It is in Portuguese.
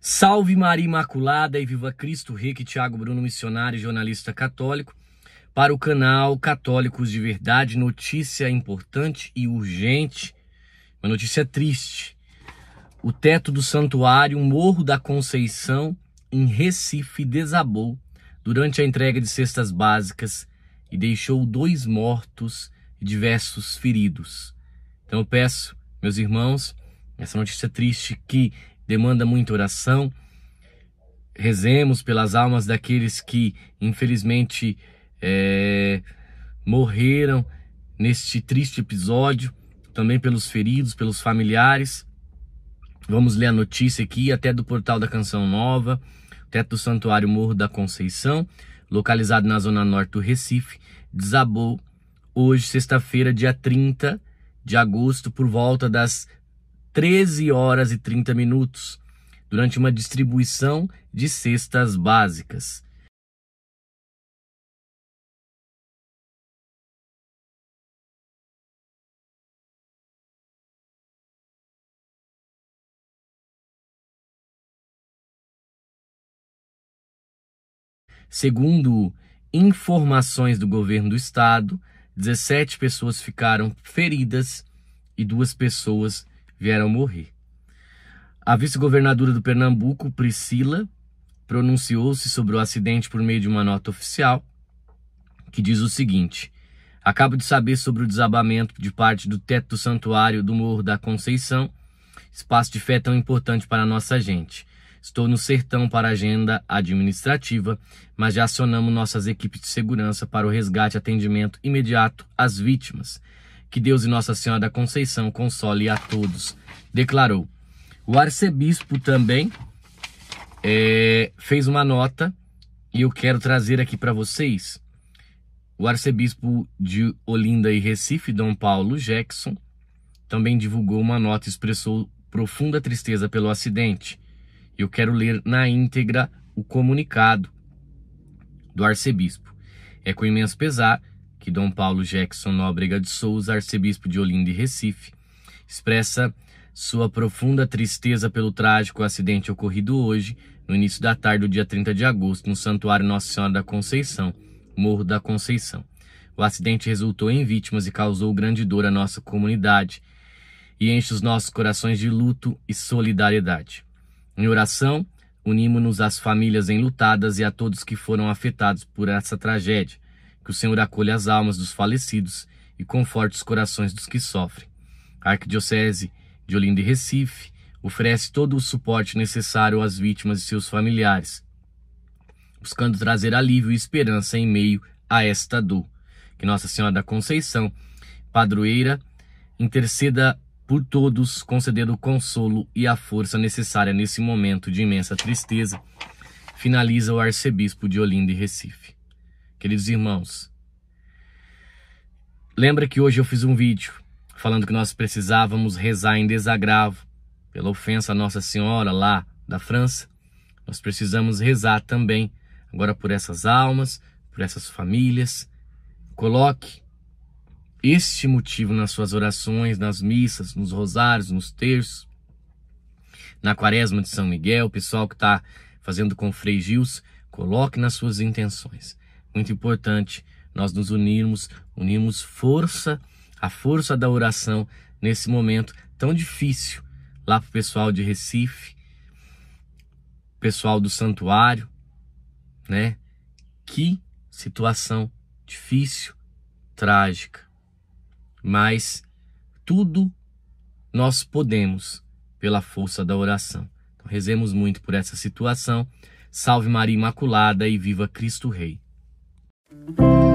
Salve Maria Imaculada e Viva Cristo Rei, que Tiago Bruno, missionário e jornalista católico, para o canal Católicos de Verdade, notícia importante e urgente, uma notícia triste. O teto do santuário Morro da Conceição, em Recife, desabou durante a entrega de cestas básicas e deixou dois mortos e diversos feridos. Então eu peço, meus irmãos, essa notícia triste que demanda muita oração. Rezemos pelas almas daqueles que, infelizmente, é, morreram neste triste episódio, também pelos feridos, pelos familiares. Vamos ler a notícia aqui, até do portal da Canção Nova, teto do Santuário Morro da Conceição, localizado na zona norte do Recife, desabou hoje, sexta-feira, dia 30 de agosto, por volta das 13 horas e 30 minutos, durante uma distribuição de cestas básicas. Segundo informações do governo do estado, 17 pessoas ficaram feridas e duas pessoas vieram morrer. A vice-governadora do Pernambuco, Priscila, pronunciou-se sobre o acidente por meio de uma nota oficial que diz o seguinte: Acabo de saber sobre o desabamento de parte do teto do santuário do Morro da Conceição, espaço de fé tão importante para a nossa gente. Estou no sertão para agenda administrativa, mas já acionamos nossas equipes de segurança para o resgate e atendimento imediato às vítimas. Que Deus e Nossa Senhora da Conceição console a todos, declarou. O arcebispo também é, fez uma nota e eu quero trazer aqui para vocês. O arcebispo de Olinda e Recife, Dom Paulo Jackson, também divulgou uma nota e expressou profunda tristeza pelo acidente. Eu quero ler na íntegra o comunicado do arcebispo. É com imenso pesar que Dom Paulo Jackson Nóbrega de Souza, arcebispo de Olinda e Recife, expressa sua profunda tristeza pelo trágico acidente ocorrido hoje, no início da tarde do dia 30 de agosto, no Santuário Nossa Senhora da Conceição, Morro da Conceição. O acidente resultou em vítimas e causou grande dor à nossa comunidade e enche os nossos corações de luto e solidariedade. Em oração, unimos-nos às famílias enlutadas e a todos que foram afetados por essa tragédia que o Senhor acolha as almas dos falecidos e conforte os corações dos que sofrem. A Arquidiocese de Olinda e Recife oferece todo o suporte necessário às vítimas e seus familiares, buscando trazer alívio e esperança em meio a esta dor. Que Nossa Senhora da Conceição, padroeira, interceda por todos, concedendo o consolo e a força necessária nesse momento de imensa tristeza, finaliza o arcebispo de Olinda e Recife queridos irmãos, lembra que hoje eu fiz um vídeo falando que nós precisávamos rezar em desagravo pela ofensa à Nossa Senhora lá da França? Nós precisamos rezar também agora por essas almas, por essas famílias. Coloque este motivo nas suas orações, nas missas, nos rosários, nos terços, na quaresma de São Miguel, o pessoal que está fazendo com Frei Gils, coloque nas suas intenções muito importante nós nos unirmos, unirmos força, a força da oração nesse momento tão difícil lá pro pessoal de Recife, pessoal do santuário, né? Que situação difícil, trágica. Mas tudo nós podemos pela força da oração. Então, rezemos muito por essa situação. Salve Maria Imaculada e viva Cristo Rei. Thank mm-hmm. you.